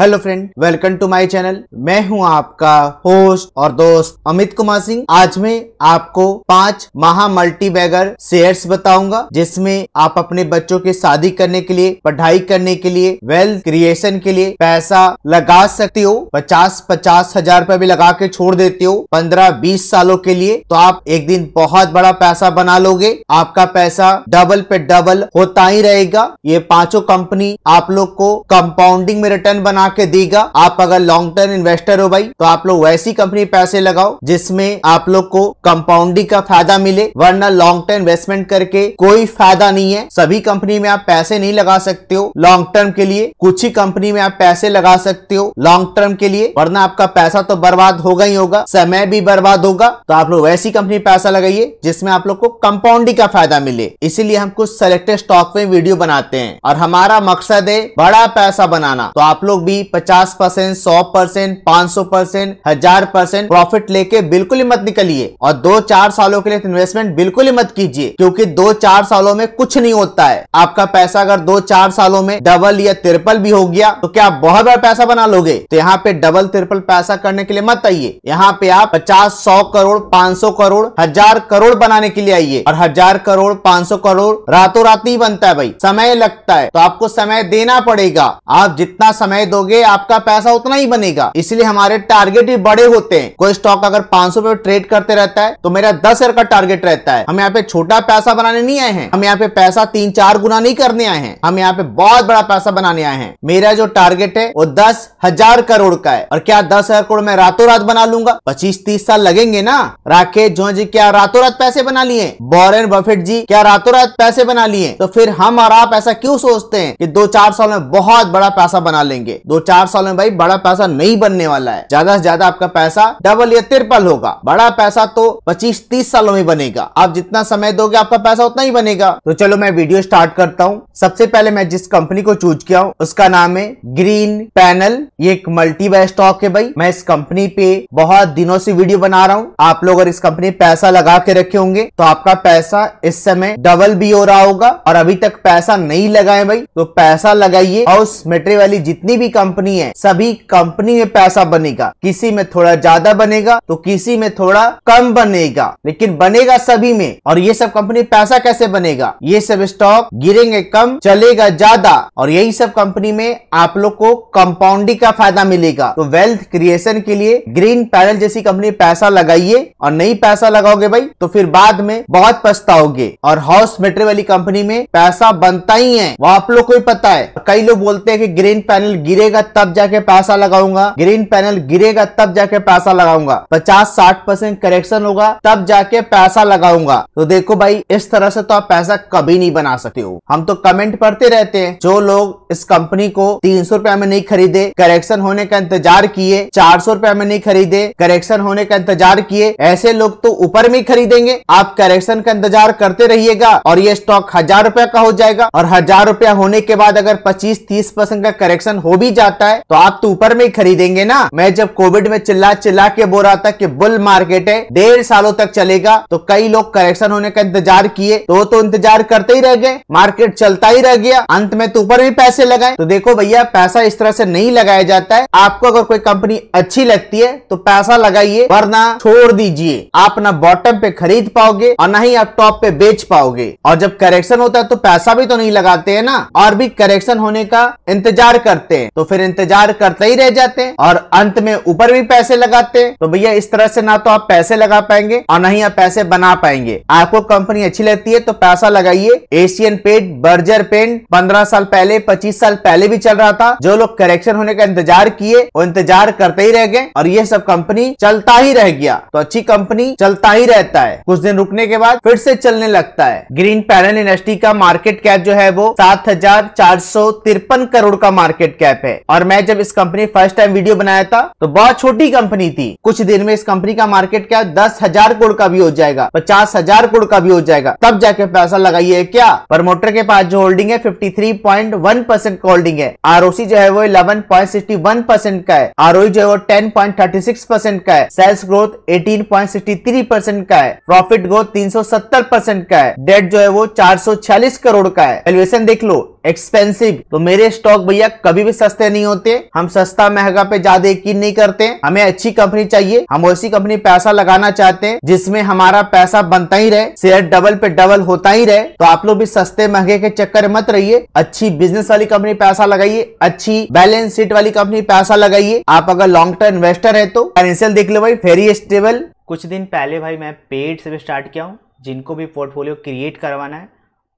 hello friend welcome to my channel मैं हूं आपका होस्ट और दोस्त अमित कुमार सिंह आज मैं आपको पांच महा मल्टी बैगर शेयर्स बताऊंगा जिसमें आप अपने बच्चों के शादी करने के लिए पढ़ाई करने के लिए वेल्थ क्रिएशन के लिए पैसा लगा सकते हो पचास पचास हजार रूपए भी लगा के छोड़ देते हो पंद्रह बीस सालों के लिए तो आप एक दिन बहुत बड़ा पैसा बना लोगे आपका पैसा डबल पे डबल होता ही रहेगा ये पांचों कंपनी आप लोग को कंपाउंडिंग में रिटर्न बना बना के देगा आप अगर लॉन्ग टर्म इन्वेस्टर हो भाई तो आप लोग वैसी कंपनी पैसे लगाओ जिसमें आप लोग को कंपाउंडिंग का फायदा मिले वरना लॉन्ग टर्म इन्वेस्टमेंट करके कोई फायदा नहीं है सभी कंपनी में आप पैसे नहीं लगा सकते हो लॉन्ग टर्म के लिए कुछ ही कंपनी में आप पैसे लगा सकते हो लॉन्ग टर्म के लिए वरना आपका पैसा तो बर्बाद होगा ही होगा समय भी बर्बाद होगा तो आप लोग वैसी कंपनी पैसा लगाइए जिसमें आप लोग को कंपाउंडिंग का फायदा मिले इसीलिए हम कुछ सेलेक्टेड स्टॉक में वीडियो बनाते हैं और हमारा मकसद है बड़ा पैसा बनाना तो आप लोग भी कभी पचास परसेंट सौ परसेंट पांच सौ परसेंट हजार परसेंट प्रॉफिट लेके बिल्कुल ही मत निकलिए और दो चार सालों के लिए इन्वेस्टमेंट तो बिल्कुल ही मत कीजिए क्योंकि दो चार सालों में कुछ नहीं होता है आपका पैसा अगर दो चार सालों में डबल या त्रिपल भी हो गया तो क्या आप बहुत बड़ा पैसा बना लोगे तो यहाँ पे डबल त्रिपल पैसा करने के लिए मत आइए यहाँ पे आप पचास सौ करोड़ पांच सौ करोड़ हजार करोड़ बनाने के लिए आइए और हजार करोड़ पांच सौ करोड़ रातों रात नहीं बनता है भाई समय लगता है तो आपको समय देना पड़ेगा आप जितना समय दोगे दोगे आपका पैसा उतना ही बनेगा इसलिए हमारे टारगेट भी बड़े होते हैं कोई स्टॉक अगर पांच सौ ट्रेड करते रहता है तो मेरा दस हजार का टारगेट रहता है हम यहाँ पे छोटा पैसा बनाने नहीं आए हैं हम यहाँ पे पैसा तीन चार गुना नहीं करने आए हैं हम यहाँ पे बहुत बड़ा पैसा बनाने आए हैं मेरा जो टारगेट है वो दस हजार करोड़ का है और क्या दस हजार करोड़ मैं रातों रात बना लूंगा पच्चीस तीस साल लगेंगे ना राकेश जो जी क्या रातों रात पैसे बना लिए बॉरेन बफेट जी क्या रातों रात पैसे बना लिए तो फिर हम और आप ऐसा क्यों सोचते हैं कि दो चार साल में बहुत बड़ा पैसा बना लेंगे दो दो चार साल में भाई बड़ा पैसा नहीं बनने वाला है ज्यादा से ज्यादा आपका पैसा डबल या तिरपल होगा बड़ा पैसा तो पच्चीस तीस सालों में बनेगा आप जितना समय दोगे आपका पैसा उतना ही बनेगा तो चलो मैं वीडियो स्टार्ट करता हूँ सबसे पहले मैं जिस कंपनी को चूज किया हूँ उसका नाम है ग्रीन पैनल ये एक मल्टी बाय स्टॉक है भाई मैं इस कंपनी पे बहुत दिनों से वीडियो बना रहा हूँ आप लोग अगर इस कंपनी पैसा लगा के रखे होंगे तो आपका पैसा इस समय डबल भी हो रहा होगा और अभी तक पैसा नहीं लगाए भाई तो पैसा लगाइए और उस मेटरे वाली जितनी भी कंपनी कंपनी है सभी कंपनी में पैसा बनेगा किसी में थोड़ा ज्यादा बनेगा तो किसी में थोड़ा कम बनेगा लेकिन बनेगा सभी में और ये सब कंपनी पैसा कैसे बनेगा ये सब स्टॉक गिरेंगे कम चलेगा ज्यादा और यही सब कंपनी में आप लोग को कंपाउंडिंग का फायदा मिलेगा तो वेल्थ क्रिएशन के लिए ग्रीन पैनल जैसी कंपनी पैसा लगाइए और नहीं पैसा लगाओगे भाई तो फिर बाद में बहुत पछताओगे और हाउस मेटर वाली कंपनी में पैसा बनता ही है वो आप लोग को ही पता है कई लोग बोलते हैं कि ग्रीन पैनल गिरे गिरेगा तब जाके पैसा लगाऊंगा ग्रीन पैनल गिरेगा तब जाके पैसा लगाऊंगा पचास साठ परसेंट करेक्शन होगा तब जाके पैसा लगाऊंगा तो देखो भाई इस तरह से तो आप पैसा कभी नहीं बना सकते हो हम तो कमेंट पढ़ते रहते हैं जो लोग इस कंपनी को तीन सौ रुपया में नहीं खरीदे करेक्शन होने का इंतजार किए चार सौ रुपया में नहीं खरीदे करेक्शन होने का इंतजार किए ऐसे लोग तो ऊपर में खरीदेंगे आप करेक्शन का इंतजार करते रहिएगा और ये स्टॉक हजार रुपया का हो जाएगा और हजार रुपया होने के बाद अगर पच्चीस तीस परसेंट का करेक्शन हो भी जाता है तो आप तो ऊपर में ही खरीदेंगे ना मैं जब कोविड में चिल्ला चिल्ला के बोल रहा था कि बुल मार्केट है डेढ़ सालों तक चलेगा तो कई लोग करेक्शन होने का इंतजार किए तो तो इंतजार करते ही रह गए मार्केट चलता ही रह गया अंत में तो ऊपर भी पैसे लगाए तो देखो भैया पैसा इस तरह से नहीं लगाया जाता है आपको अगर कोई कंपनी अच्छी लगती है तो पैसा लगाइए वरना छोड़ दीजिए आप ना बॉटम पे खरीद पाओगे और ना ही आप टॉप पे बेच पाओगे और जब करेक्शन होता है तो पैसा भी तो नहीं लगाते है ना और भी करेक्शन होने का इंतजार करते हैं तो फिर इंतजार करते ही रह जाते हैं और अंत में ऊपर भी पैसे लगाते हैं तो भैया इस तरह से ना तो आप पैसे लगा पाएंगे और ना ही आप पैसे बना पाएंगे आपको कंपनी अच्छी लगती है तो पैसा लगाइए एशियन पेंट बर्जर पेंट पंद्रह साल पहले पच्चीस साल पहले भी चल रहा था जो लोग करेक्शन होने का इंतजार किए वो इंतजार करते ही रह गए और ये सब कंपनी चलता ही रह गया तो अच्छी कंपनी चलता ही रहता है कुछ दिन रुकने के बाद फिर से चलने लगता है ग्रीन पैनल इंडस्ट्री का मार्केट कैप जो है वो सात हजार चार सौ तिरपन करोड़ का मार्केट कैप है और मैं जब इस कंपनी फर्स्ट टाइम वीडियो बनाया था तो बहुत छोटी कंपनी थी कुछ दिन में इस कंपनी का मार्केट क्या दस हजार करोड़ का भी हो जाएगा पचास हजार करोड़ का भी हो जाएगा तब जाके पैसा लगाइए क्या प्रमोटर के पास जो होल्डिंग है fifty three point one percent का होल्डिंग है आर जो है वो eleven point sixty one percent का है आर e जो है वो ten point thirty six percent का है sales growth eighteen point sixty three percent का है प्रॉफिट ग्रोथ तीन सौ सत्तर परसेंट का है डेट जो है वो चार सौ छियालीस करोड़ का है एलिवेशन देख लो एक्सपेंसिव तो मेरे स्टॉक भैया कभी भी सस्ते इकट्ठे नहीं होते हम सस्ता महंगा पे ज्यादा यकीन नहीं करते हमें अच्छी कंपनी चाहिए हम ऐसी कंपनी पैसा लगाना चाहते हैं जिसमें हमारा पैसा बनता ही रहे शेयर डबल पे डबल होता ही रहे तो आप लोग भी सस्ते महंगे के चक्कर मत रहिए अच्छी बिजनेस वाली कंपनी पैसा लगाइए अच्छी बैलेंस शीट वाली कंपनी पैसा लगाइए आप अगर लॉन्ग टर्म इन्वेस्टर है तो फाइनेंशियल देख लो भाई वेरी स्टेबल कुछ दिन पहले भाई मैं पेड से भी स्टार्ट किया हूँ जिनको भी पोर्टफोलियो क्रिएट करवाना है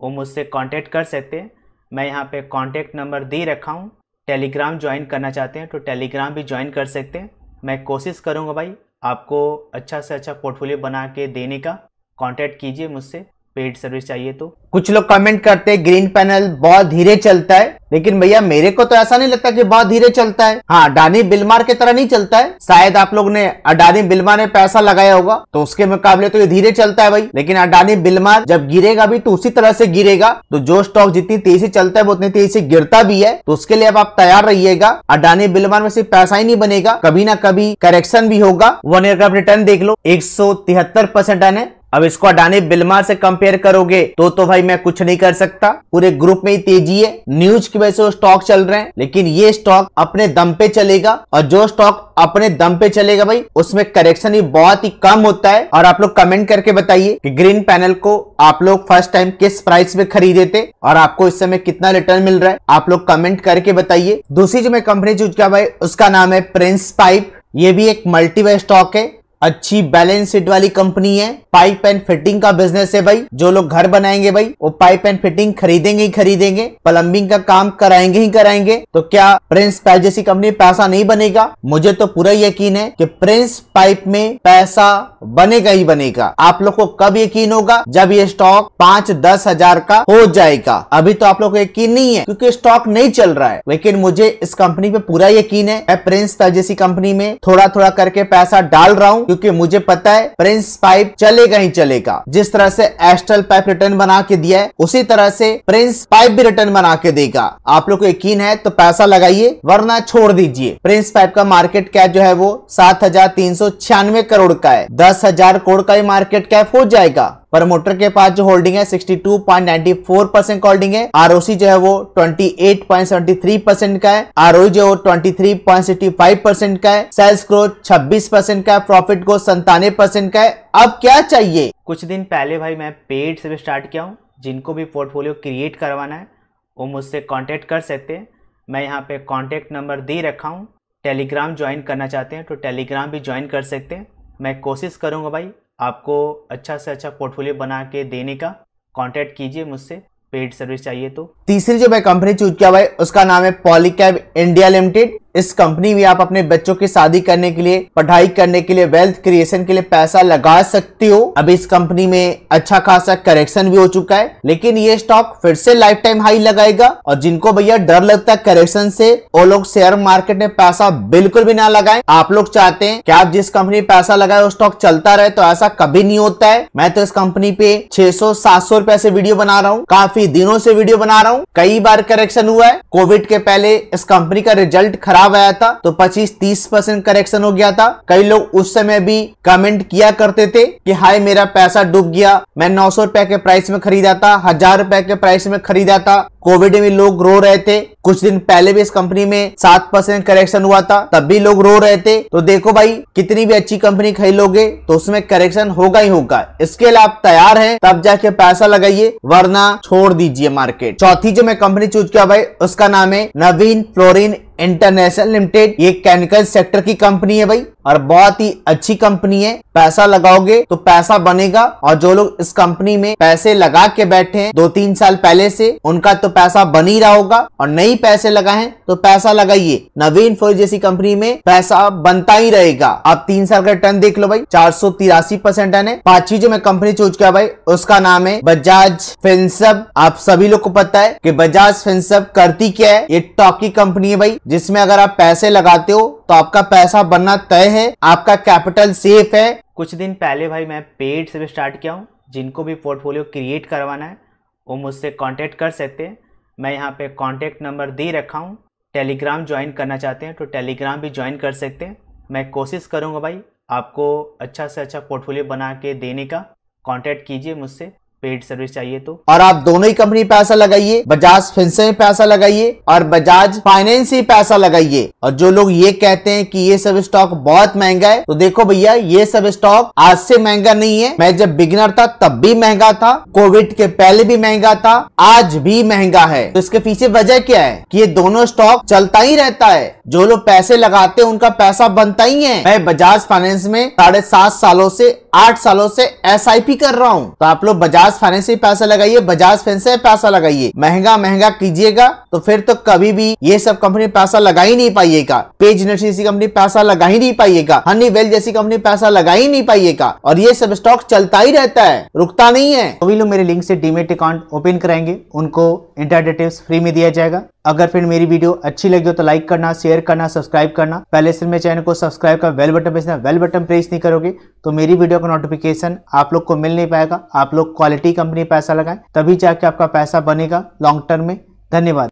वो मुझसे कांटेक्ट कर सकते हैं मैं यहाँ पे कांटेक्ट नंबर दे रखा हूँ टेलीग्राम ज्वाइन करना चाहते हैं तो टेलीग्राम भी ज्वाइन कर सकते हैं मैं कोशिश करूँगा भाई आपको अच्छा से अच्छा पोर्टफोलियो बना के देने का कांटेक्ट कीजिए मुझसे पेड सर्विस चाहिए तो कुछ लोग कमेंट करते हैं ग्रीन पैनल बहुत धीरे चलता है लेकिन भैया मेरे को तो ऐसा नहीं लगता कि बहुत धीरे चलता है हाँ अडानी बिलमार की तरह नहीं चलता है शायद आप लोग ने अडानी बिलमा ने पैसा लगाया होगा तो उसके मुकाबले तो ये धीरे चलता है भाई लेकिन अडानी बिलमार जब गिरेगा भी तो उसी तरह से गिरेगा तो जो स्टॉक जितनी तेजी से चलता है वो उतनी तेजी से गिरता भी है तो उसके लिए अब आप तैयार रहिएगा अडानी बिलमार में सिर्फ पैसा ही नहीं बनेगा कभी ना कभी करेक्शन भी होगा वन ईयर का रिटर्न देख लो एक सौ तिहत्तर परसेंट अब इसको अडानी बिलमा से कंपेयर करोगे तो तो भाई मैं कुछ नहीं कर सकता पूरे ग्रुप में ही तेजी है न्यूज की वजह से स्टॉक चल रहे हैं लेकिन ये स्टॉक अपने दम पे चलेगा और जो स्टॉक अपने दम पे चलेगा भाई उसमें करेक्शन भी बहुत ही कम होता है और आप लोग कमेंट करके बताइए कि ग्रीन पैनल को आप लोग फर्स्ट टाइम किस प्राइस में खरीदे थे और आपको इस समय कितना रिटर्न मिल रहा है आप लोग कमेंट करके बताइए दूसरी जो मैं कंपनी चूज किया भाई उसका नाम है प्रिंस पाइप ये भी एक मल्टीवे स्टॉक है अच्छी बैलेंस शीट वाली कंपनी है पाइप एंड फिटिंग का बिजनेस है भाई जो लोग घर बनाएंगे भाई वो पाइप एंड फिटिंग खरीदेंगे ही खरीदेंगे प्लम्बिंग का काम कराएंगे ही कराएंगे तो क्या प्रिंस पाइप जैसी कंपनी पैसा नहीं बनेगा मुझे तो पूरा यकीन है कि प्रिंस पाइप में पैसा बनेगा ही बनेगा आप लोग को कब यकीन होगा जब ये स्टॉक पांच दस हजार का हो जाएगा अभी तो आप लोग को यकीन नहीं है क्योंकि स्टॉक नहीं चल रहा है लेकिन मुझे इस कंपनी पे पूरा यकीन है मैं प्रिंस पाइप जैसी कंपनी में थोड़ा थोड़ा करके पैसा डाल रहा हूँ क्योंकि मुझे पता है प्रिंस पाइप चलेगा ही चलेगा जिस तरह से एस्ट्रल पाइप रिटर्न बना के दिया है उसी तरह से प्रिंस पाइप भी रिटर्न बना के देगा आप लोग को यकीन है तो पैसा लगाइए वरना छोड़ दीजिए प्रिंस पाइप का मार्केट कैप जो है वो सात हजार तीन सौ छियानवे करोड़ का है दस हजार करोड़ का भी मार्केट कैप हो जाएगा प्रमोटर के पास जो होल्डिंग है 62.94 परसेंट होल्डिंग है आरओसी जो है वो 28.73 परसेंट का है आरओई e जो ट्वेंटी थ्री परसेंट का है सेल्स ग्रोथ 26 परसेंट का है प्रॉफिट ग्रोथ संतानवे परसेंट का है अब क्या चाहिए कुछ दिन पहले भाई मैं पेड से भी स्टार्ट किया हूँ जिनको भी पोर्टफोलियो क्रिएट करवाना है वो मुझसे कॉन्टेक्ट कर सकते हैं मैं यहाँ पे कॉन्टेक्ट नंबर दे रखा हूँ टेलीग्राम ज्वाइन करना चाहते हैं तो टेलीग्राम भी ज्वाइन कर सकते हैं मैं कोशिश करूँगा भाई आपको अच्छा से अच्छा पोर्टफोलियो बना के देने का कॉन्टेक्ट कीजिए मुझसे पेड सर्विस चाहिए तो तीसरी जो मैं कंपनी चूज किया भाई उसका नाम है पॉलीकैब इंडिया लिमिटेड इस कंपनी में आप अपने बच्चों की शादी करने के लिए पढ़ाई करने के लिए वेल्थ क्रिएशन के लिए पैसा लगा सकते हो अभी इस कंपनी में अच्छा खासा करेक्शन भी हो चुका है लेकिन ये स्टॉक फिर से लाइफ टाइम हाई लगाएगा और जिनको भैया डर लगता है करेक्शन से वो लोग शेयर मार्केट में पैसा बिल्कुल भी ना लगाए आप लोग चाहते हैं कि आप जिस कंपनी पैसा लगाए वो स्टॉक चलता रहे तो ऐसा कभी नहीं होता है मैं तो इस कंपनी पे छह सौ सात सौ रुपए से वीडियो बना रहा हूँ काफी दिनों से वीडियो बना रहा हूँ कई बार करेक्शन हुआ है कोविड के पहले इस कंपनी का रिजल्ट खराब भाव आया था तो 25-30 परसेंट करेक्शन हो गया था कई लोग उस समय भी कमेंट किया करते थे कि हाय मेरा पैसा डूब गया मैं नौ सौ रुपए के प्राइस में खरीदा था हजार रुपए के प्राइस में खरीदा था कोविड में लोग रो रहे थे कुछ दिन पहले भी इस कंपनी में सात परसेंट करेक्शन हुआ था तब भी लोग रो रहे थे तो देखो भाई कितनी भी अच्छी कंपनी खरीदोगे तो उसमें करेक्शन होगा ही होगा इसके लिए आप तैयार हैं तब जाके पैसा लगाइए वरना छोड़ दीजिए मार्केट चौथी जो मैं कंपनी चूज किया भाई उसका नाम है नवीन फ्लोरिन इंटरनेशनल लिमिटेड ये केमिकल सेक्टर की कंपनी है भाई और बहुत ही अच्छी कंपनी है पैसा लगाओगे तो पैसा बनेगा और जो लोग इस कंपनी में पैसे लगा के बैठे हैं दो तीन साल पहले से उनका तो तो पैसा बन ही रहा होगा और नई पैसे लगाए तो पैसा लगाइए नवीन फोर जैसी कंपनी में पैसा बनता ही रहेगा आप तीन साल का टर्न देख लो भाई चार सौ तिरासी परसेंट टर्न है पांचवी जो मैं कंपनी चूज किया भाई उसका नाम है बजाज फिंसअप आप सभी लोग को पता है की बजाज फिंसअप करती क्या है ये टॉकी कंपनी है भाई जिसमें अगर आप पैसे लगाते हो तो आपका पैसा बनना तय है आपका कैपिटल सेफ है कुछ दिन पहले भाई मैं पेड से भी स्टार्ट किया हूँ जिनको भी पोर्टफोलियो क्रिएट करवाना है वो मुझसे कांटेक्ट कर सकते हैं मैं यहाँ पे कांटेक्ट नंबर दे रखा हूँ टेलीग्राम ज्वाइन करना चाहते हैं तो टेलीग्राम भी ज्वाइन कर सकते हैं मैं कोशिश करूँगा भाई आपको अच्छा से अच्छा पोर्टफोलियो बना के देने का कॉन्टैक्ट कीजिए मुझसे पेड सर्विस चाहिए तो और आप दोनों ही कंपनी पैसा लगाइए बजाज फिंसे में पैसा लगाइए और बजाज फाइनेंस ही पैसा लगाइए और जो लोग ये कहते हैं कि ये सब स्टॉक बहुत महंगा है तो देखो भैया ये सब स्टॉक आज से महंगा नहीं है मैं जब बिगनर था तब भी महंगा था कोविड के पहले भी महंगा था आज भी महंगा है तो इसके पीछे वजह क्या है की ये दोनों स्टॉक चलता ही रहता है जो लोग पैसे लगाते हैं उनका पैसा बनता ही है मैं बजाज फाइनेंस में साढ़े सात सालों से आठ सालों से एसआईपी कर रहा हूँ तो आप लोग बजाज फाइनेंस से पैसा लगाइए बजाज फाइनेंस से पैसा लगाइए महंगा महंगा कीजिएगा तो फिर तो कभी भी ये सब कंपनी पैसा लगा ही नहीं पाइएगा पेज जैसी कंपनी पैसा लगा ही नहीं पाइएगा हनी वेल जैसी कंपनी पैसा लगा ही नहीं पाइएगा और ये सब स्टॉक चलता ही रहता है रुकता नहीं है तो मेरे लिंक से डीमेट अकाउंट ओपन करेंगे उनको इंटरडेटिव फ्री में दिया जाएगा अगर फिर मेरी वीडियो अच्छी लगी हो तो लाइक करना शेयर करना सब्सक्राइब करना पहले से मेरे चैनल को सब्सक्राइब कर बेल बटन भेजना बेल बटन प्रेस नहीं करोगे तो मेरी वीडियो का नोटिफिकेशन आप लोग को मिल नहीं पाएगा आप लोग क्वालिटी कंपनी पैसा लगाए तभी जाके आपका पैसा बनेगा लॉन्ग टर्म में धन्यवाद